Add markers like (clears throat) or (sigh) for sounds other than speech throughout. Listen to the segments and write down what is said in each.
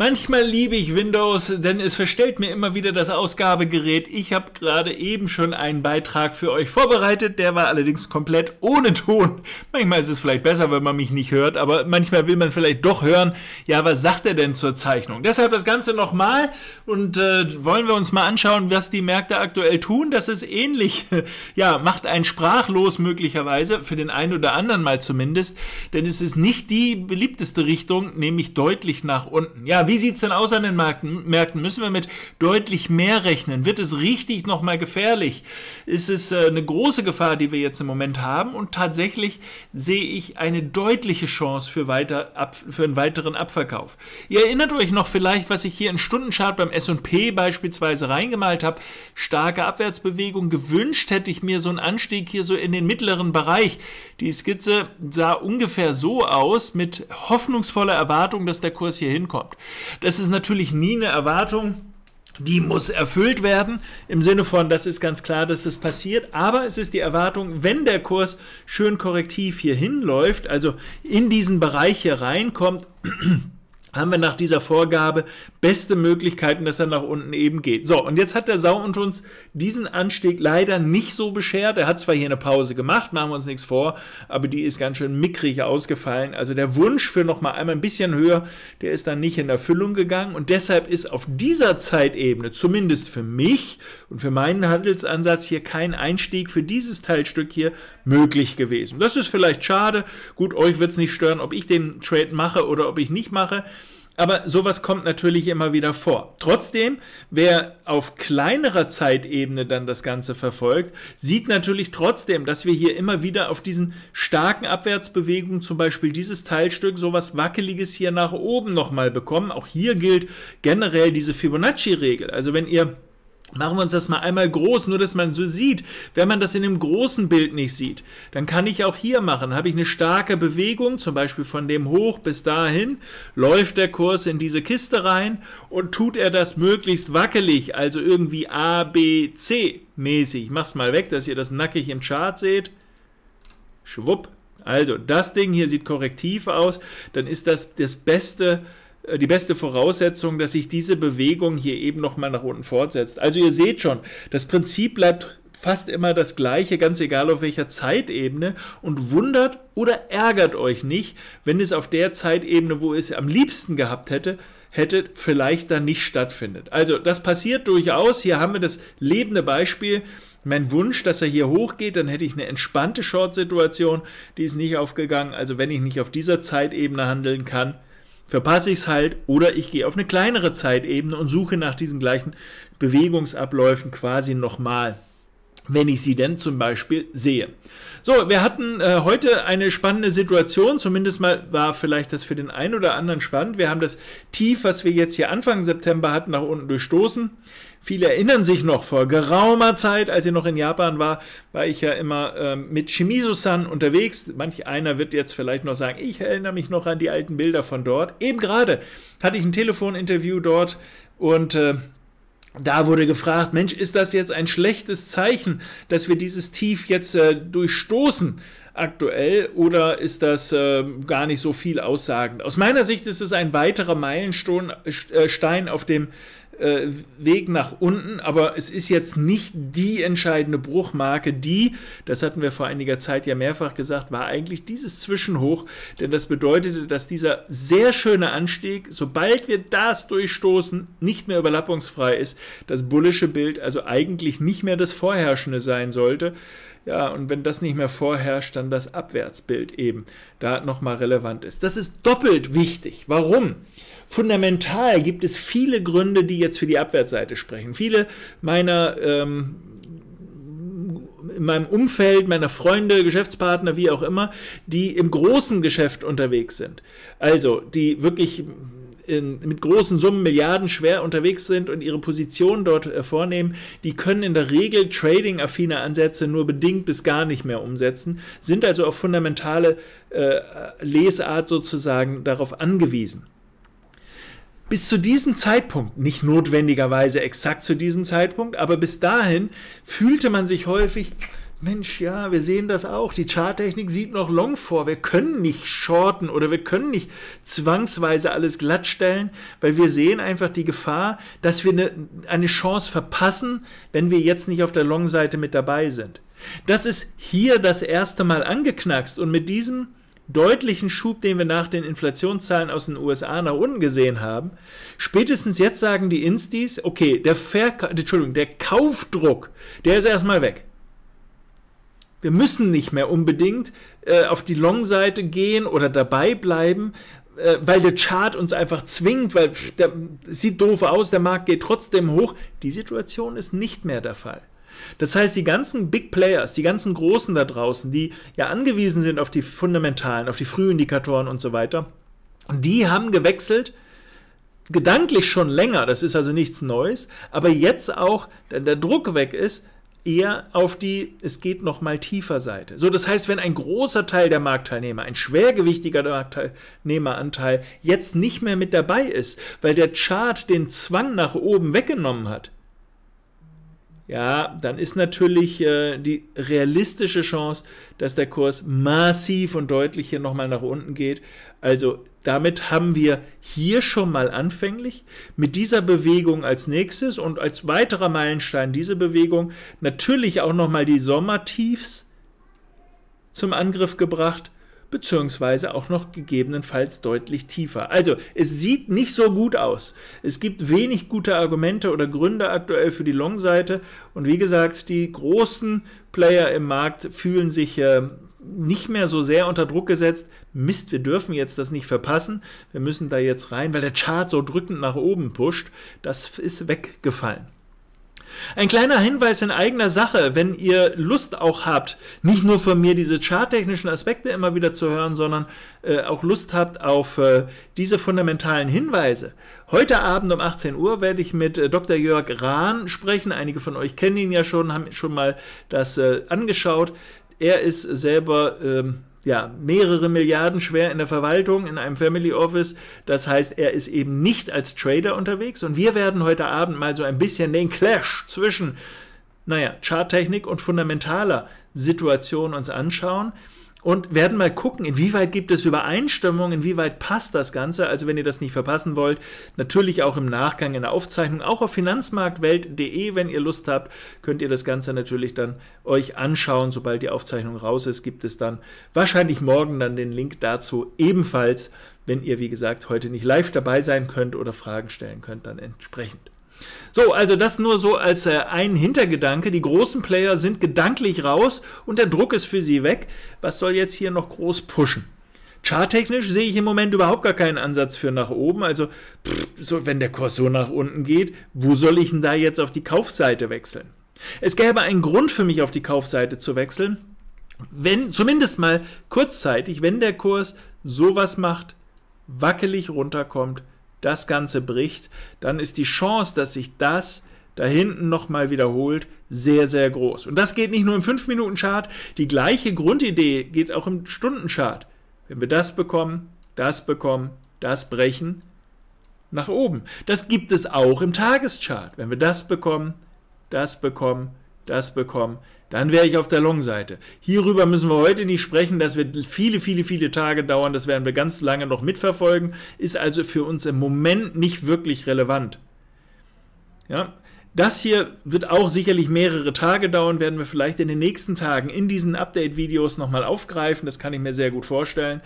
Manchmal liebe ich Windows, denn es verstellt mir immer wieder das Ausgabegerät. Ich habe gerade eben schon einen Beitrag für euch vorbereitet, der war allerdings komplett ohne Ton. Manchmal ist es vielleicht besser, wenn man mich nicht hört, aber manchmal will man vielleicht doch hören, ja, was sagt er denn zur Zeichnung? Deshalb das Ganze nochmal und äh, wollen wir uns mal anschauen, was die Märkte aktuell tun. Das ist ähnlich, (laughs) ja, macht einen sprachlos möglicherweise, für den einen oder anderen mal zumindest, denn es ist nicht die beliebteste Richtung, nämlich deutlich nach unten. Ja, wie sieht es denn aus an den Märkten? Märkten? Müssen wir mit deutlich mehr rechnen? Wird es richtig nochmal gefährlich? Ist es äh, eine große Gefahr, die wir jetzt im Moment haben? Und tatsächlich sehe ich eine deutliche Chance für, weiter für einen weiteren Abverkauf. Ihr erinnert euch noch vielleicht, was ich hier in Stundenchart beim S&P beispielsweise reingemalt habe. Starke Abwärtsbewegung. Gewünscht hätte ich mir so einen Anstieg hier so in den mittleren Bereich. Die Skizze sah ungefähr so aus mit hoffnungsvoller Erwartung, dass der Kurs hier hinkommt. Das ist natürlich nie eine Erwartung, die muss erfüllt werden, im Sinne von, das ist ganz klar, dass es passiert, aber es ist die Erwartung, wenn der Kurs schön korrektiv hier hinläuft, also in diesen Bereich hier reinkommt, (clears throat) haben wir nach dieser Vorgabe beste Möglichkeiten, dass er nach unten eben geht. So, und jetzt hat der Sau und uns diesen Anstieg leider nicht so beschert. Er hat zwar hier eine Pause gemacht, machen wir uns nichts vor, aber die ist ganz schön mickrig ausgefallen. Also der Wunsch für nochmal einmal ein bisschen höher, der ist dann nicht in Erfüllung gegangen. Und deshalb ist auf dieser Zeitebene, zumindest für mich und für meinen Handelsansatz, hier kein Einstieg für dieses Teilstück hier möglich gewesen. Das ist vielleicht schade. Gut, euch wird es nicht stören, ob ich den Trade mache oder ob ich nicht mache. Aber sowas kommt natürlich immer wieder vor. Trotzdem, wer auf kleinerer Zeitebene dann das Ganze verfolgt, sieht natürlich trotzdem, dass wir hier immer wieder auf diesen starken Abwärtsbewegungen, zum Beispiel dieses Teilstück, sowas Wackeliges hier nach oben nochmal bekommen. Auch hier gilt generell diese Fibonacci-Regel. Also wenn ihr Machen wir uns das mal einmal groß, nur dass man so sieht. Wenn man das in dem großen Bild nicht sieht, dann kann ich auch hier machen. Habe ich eine starke Bewegung, zum Beispiel von dem Hoch bis dahin, läuft der Kurs in diese Kiste rein und tut er das möglichst wackelig, also irgendwie A, B, C mäßig. Ich mache es mal weg, dass ihr das nackig im Chart seht. Schwupp. Also, das Ding hier sieht korrektiv aus. Dann ist das das beste äh, die beste Voraussetzung, dass sich diese Bewegung hier eben nochmal nach unten fortsetzt. Also ihr seht schon, das Prinzip bleibt fast immer das gleiche, ganz egal auf welcher Zeitebene und wundert oder ärgert euch nicht, wenn es auf der Zeitebene, wo ihr es am liebsten gehabt hätte, hätte vielleicht dann nicht stattfindet. Also das passiert durchaus. Hier haben wir das lebende Beispiel. Mein Wunsch, dass er hier hochgeht, dann hätte ich eine entspannte Short-Situation. Die ist nicht aufgegangen. Also wenn ich nicht auf dieser Zeitebene handeln kann, verpasse ich es halt oder ich gehe auf eine kleinere Zeitebene und suche nach diesen gleichen Bewegungsabläufen quasi nochmal wenn ich sie denn zum Beispiel sehe. So, wir hatten äh, heute eine spannende Situation, zumindest mal war vielleicht das für den einen oder anderen spannend. Wir haben das Tief, was wir jetzt hier Anfang September hatten, nach unten durchstoßen. Viele erinnern sich noch vor geraumer Zeit, als ich noch in Japan war, war ich ja immer ähm, mit Shimizu-san unterwegs. Manch einer wird jetzt vielleicht noch sagen, ich erinnere mich noch an die alten Bilder von dort. Eben gerade hatte ich ein Telefoninterview dort und äh, da wurde gefragt, Mensch, ist das jetzt ein schlechtes Zeichen, dass wir dieses Tief jetzt äh, durchstoßen? aktuell oder ist das äh, gar nicht so viel aussagend? Aus meiner Sicht ist es ein weiterer Meilenstein äh, auf dem äh, Weg nach unten, aber es ist jetzt nicht die entscheidende Bruchmarke, die, das hatten wir vor einiger Zeit ja mehrfach gesagt, war eigentlich dieses Zwischenhoch, denn das bedeutete, dass dieser sehr schöne Anstieg, sobald wir das durchstoßen, nicht mehr überlappungsfrei ist, das bullische Bild also eigentlich nicht mehr das vorherrschende sein sollte. Ja, und wenn das nicht mehr vorherrscht, dann das Abwärtsbild eben da nochmal relevant ist. Das ist doppelt wichtig. Warum? Fundamental gibt es viele Gründe, die jetzt für die Abwärtsseite sprechen. Viele meiner ähm, in meinem Umfeld, meiner Freunde, Geschäftspartner, wie auch immer, die im großen Geschäft unterwegs sind. Also, die wirklich in, mit großen Summen, Milliarden schwer unterwegs sind und ihre Position dort äh, vornehmen, die können in der Regel trading-affine Ansätze nur bedingt bis gar nicht mehr umsetzen, sind also auf fundamentale äh, Lesart sozusagen darauf angewiesen bis zu diesem Zeitpunkt, nicht notwendigerweise exakt zu diesem Zeitpunkt, aber bis dahin fühlte man sich häufig Mensch, ja, wir sehen das auch. Die Charttechnik sieht noch Long vor. Wir können nicht shorten oder wir können nicht zwangsweise alles glattstellen, weil wir sehen einfach die Gefahr, dass wir eine, Chance verpassen, wenn wir jetzt nicht auf der Long-Seite mit dabei sind. Das ist hier das erste Mal angeknackst und mit diesem deutlichen Schub, den wir nach den Inflationszahlen aus den USA nach unten gesehen haben, spätestens jetzt sagen die Instis, okay, der Verkauf, Entschuldigung, der Kaufdruck, der ist erstmal weg wir müssen nicht mehr unbedingt äh, auf die Long-Seite gehen oder dabei bleiben, äh, weil der Chart uns einfach zwingt, weil pff, der sieht doof aus, der Markt geht trotzdem hoch. Die Situation ist nicht mehr der Fall. Das heißt, die ganzen Big Players, die ganzen Großen da draußen, die ja angewiesen sind auf die fundamentalen, auf die Frühindikatoren und so weiter, die haben gewechselt, gedanklich schon länger, das ist also nichts Neues, aber jetzt auch, der Druck weg ist, eher auf die es geht noch mal tiefer Seite. So, das heißt, wenn ein großer Teil der Marktteilnehmer, ein schwergewichtiger Marktteilnehmeranteil jetzt nicht mehr mit dabei ist, weil der Chart den Zwang nach oben weggenommen hat, ja, dann ist natürlich äh, die realistische Chance, dass der Kurs massiv und deutlich hier nochmal nach unten geht. Also damit haben wir hier schon mal anfänglich mit dieser Bewegung als nächstes und als weiterer Meilenstein diese Bewegung natürlich auch nochmal die Sommertiefs zum Angriff gebracht beziehungsweise auch noch gegebenenfalls deutlich tiefer. Also es sieht nicht so gut aus. Es gibt wenig gute Argumente oder Gründe aktuell für die Long-Seite und wie gesagt, die großen Player im Markt fühlen sich äh, nicht mehr so sehr unter Druck gesetzt. Mist, wir dürfen jetzt das nicht verpassen. Wir müssen da jetzt rein, weil der Chart so drückend nach oben pusht. Das ist weggefallen. Ein kleiner Hinweis in eigener Sache, wenn ihr Lust auch habt, nicht nur von mir diese charttechnischen Aspekte immer wieder zu hören, sondern äh, auch Lust habt auf äh, diese fundamentalen Hinweise. Heute Abend um 18 Uhr werde ich mit äh, Dr. Jörg Rahn sprechen. Einige von euch kennen ihn ja schon, haben schon mal das äh, angeschaut. Er ist selber... Ähm, ja, mehrere Milliarden schwer in der Verwaltung, in einem Family Office. Das heißt, er ist eben nicht als Trader unterwegs. Und wir werden heute Abend mal so ein bisschen den Clash zwischen, naja, Charttechnik und fundamentaler Situation uns anschauen und werden mal gucken, inwieweit gibt es Übereinstimmung, inwieweit passt das Ganze. Also wenn ihr das nicht verpassen wollt, natürlich auch im Nachgang in der Aufzeichnung, auch auf finanzmarktwelt.de, wenn ihr Lust habt, könnt ihr das Ganze natürlich dann euch anschauen. Sobald die Aufzeichnung raus ist, gibt es dann wahrscheinlich morgen dann den Link dazu ebenfalls, wenn ihr, wie gesagt, heute nicht live dabei sein könnt oder Fragen stellen könnt, dann entsprechend. So, also das nur so als äh, ein Hintergedanke. Die großen Player sind gedanklich raus und der Druck ist für sie weg. Was soll jetzt hier noch groß pushen? Charttechnisch sehe ich im Moment überhaupt gar keinen Ansatz für nach oben. Also, pff, so, wenn der Kurs so nach unten geht, wo soll ich denn da jetzt auf die Kaufseite wechseln? Es gäbe einen Grund für mich, auf die Kaufseite zu wechseln, wenn, zumindest mal kurzzeitig, wenn der Kurs sowas macht, wackelig runterkommt, das Ganze bricht, dann ist die Chance, dass sich das da hinten nochmal wiederholt, sehr, sehr groß. Und das geht nicht nur im 5-Minuten-Chart, die gleiche Grundidee geht auch im Stunden-Chart. Wenn wir das bekommen, das bekommen, das brechen, nach oben. Das gibt es auch im Tageschart. Wenn wir das bekommen, das bekommen, das bekommen, dann wäre ich auf der Long-Seite. Hierüber müssen wir heute nicht sprechen, das wird viele, viele, viele Tage dauern, das werden wir ganz lange noch mitverfolgen, ist also für uns im Moment nicht wirklich relevant. Ja, das hier wird auch sicherlich mehrere Tage dauern, werden wir vielleicht in den nächsten Tagen in diesen Update-Videos nochmal aufgreifen, das kann ich mir sehr gut vorstellen.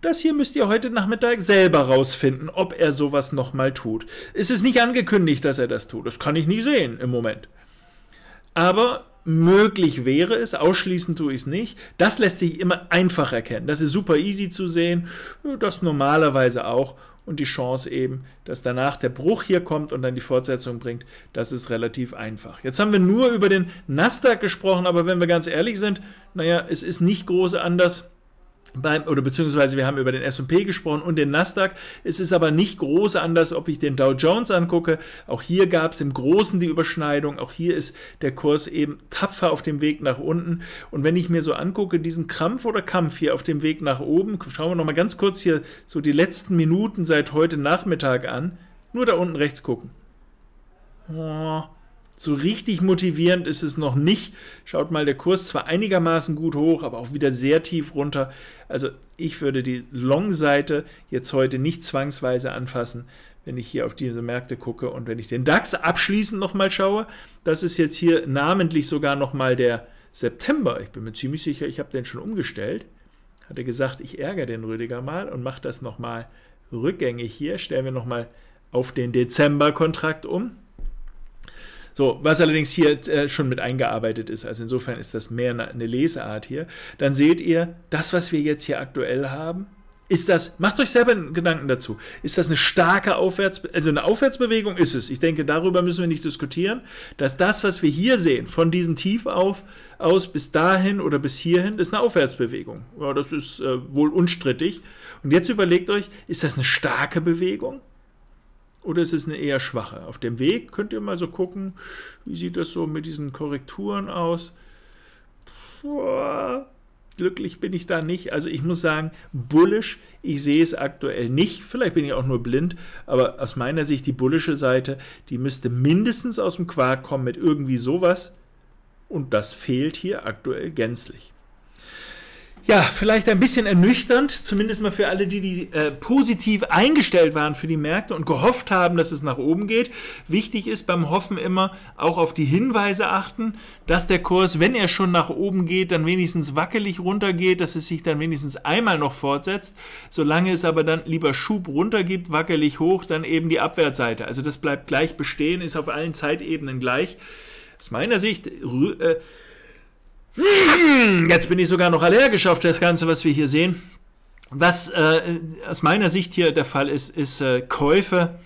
Das hier müsst ihr heute Nachmittag selber rausfinden, ob er sowas nochmal tut. Es ist nicht angekündigt, dass er das tut, das kann ich nie sehen im Moment. Aber möglich wäre es, ausschließend tue ich es nicht. Das lässt sich immer einfach erkennen. Das ist super easy zu sehen, das normalerweise auch. Und die Chance eben, dass danach der Bruch hier kommt und dann die Fortsetzung bringt, das ist relativ einfach. Jetzt haben wir nur über den Nasdaq gesprochen, aber wenn wir ganz ehrlich sind, naja, es ist nicht groß anders beim, oder beziehungsweise wir haben über den S&P gesprochen und den Nasdaq. Es ist aber nicht groß anders, ob ich den Dow Jones angucke. Auch hier gab es im Großen die Überschneidung. Auch hier ist der Kurs eben tapfer auf dem Weg nach unten. Und wenn ich mir so angucke, diesen Krampf oder Kampf hier auf dem Weg nach oben, schauen wir nochmal ganz kurz hier so die letzten Minuten seit heute Nachmittag an. Nur da unten rechts gucken. Oh. So richtig motivierend ist es noch nicht. Schaut mal, der Kurs zwar einigermaßen gut hoch, aber auch wieder sehr tief runter. Also ich würde die Long-Seite jetzt heute nicht zwangsweise anfassen, wenn ich hier auf diese Märkte gucke und wenn ich den DAX abschließend nochmal schaue. Das ist jetzt hier namentlich sogar nochmal der September. Ich bin mir ziemlich sicher, ich habe den schon umgestellt. Hatte gesagt, ich ärgere den Rüdiger mal und mache das nochmal rückgängig hier. Stellen wir nochmal auf den Dezember-Kontrakt um so, was allerdings hier äh, schon mit eingearbeitet ist, also insofern ist das mehr eine Leseart hier, dann seht ihr, das, was wir jetzt hier aktuell haben, ist das, macht euch selber Gedanken dazu, ist das eine starke Aufwärtsbewegung, also eine Aufwärtsbewegung ist es. Ich denke, darüber müssen wir nicht diskutieren, dass das, was wir hier sehen, von diesem Tief auf, aus bis dahin oder bis hierhin, ist eine Aufwärtsbewegung. Ja, das ist äh, wohl unstrittig. Und jetzt überlegt euch, ist das eine starke Bewegung? Oder ist es eine eher schwache? Auf dem Weg könnt ihr mal so gucken, wie sieht das so mit diesen Korrekturen aus? Puh, glücklich bin ich da nicht. Also ich muss sagen, bullisch, ich sehe es aktuell nicht. Vielleicht bin ich auch nur blind, aber aus meiner Sicht die bullische Seite, die müsste mindestens aus dem Quark kommen mit irgendwie sowas. Und das fehlt hier aktuell gänzlich ja, vielleicht ein bisschen ernüchternd, zumindest mal für alle, die, die äh, positiv eingestellt waren für die Märkte und gehofft haben, dass es nach oben geht. Wichtig ist beim Hoffen immer auch auf die Hinweise achten, dass der Kurs, wenn er schon nach oben geht, dann wenigstens wackelig runtergeht, dass es sich dann wenigstens einmal noch fortsetzt. Solange es aber dann lieber Schub runter gibt, wackelig hoch, dann eben die Abwärtsseite. Also das bleibt gleich bestehen, ist auf allen Zeitebenen gleich. Aus meiner Sicht äh, Mhm, jetzt bin ich sogar noch allergisch auf das Ganze, was wir hier sehen. Was äh, aus meiner Sicht hier der Fall ist, ist äh, Käufe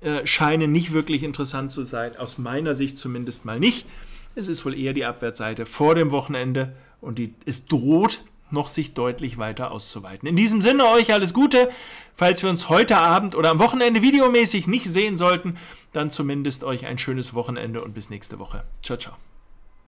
äh, scheinen nicht wirklich interessant zu sein. Aus meiner Sicht zumindest mal nicht. Es ist wohl eher die Abwärtsseite vor dem Wochenende und die, es droht noch sich deutlich weiter auszuweiten. In diesem Sinne euch alles Gute. Falls wir uns heute Abend oder am Wochenende videomäßig nicht sehen sollten, dann zumindest euch ein schönes Wochenende und bis nächste Woche. Ciao, ciao.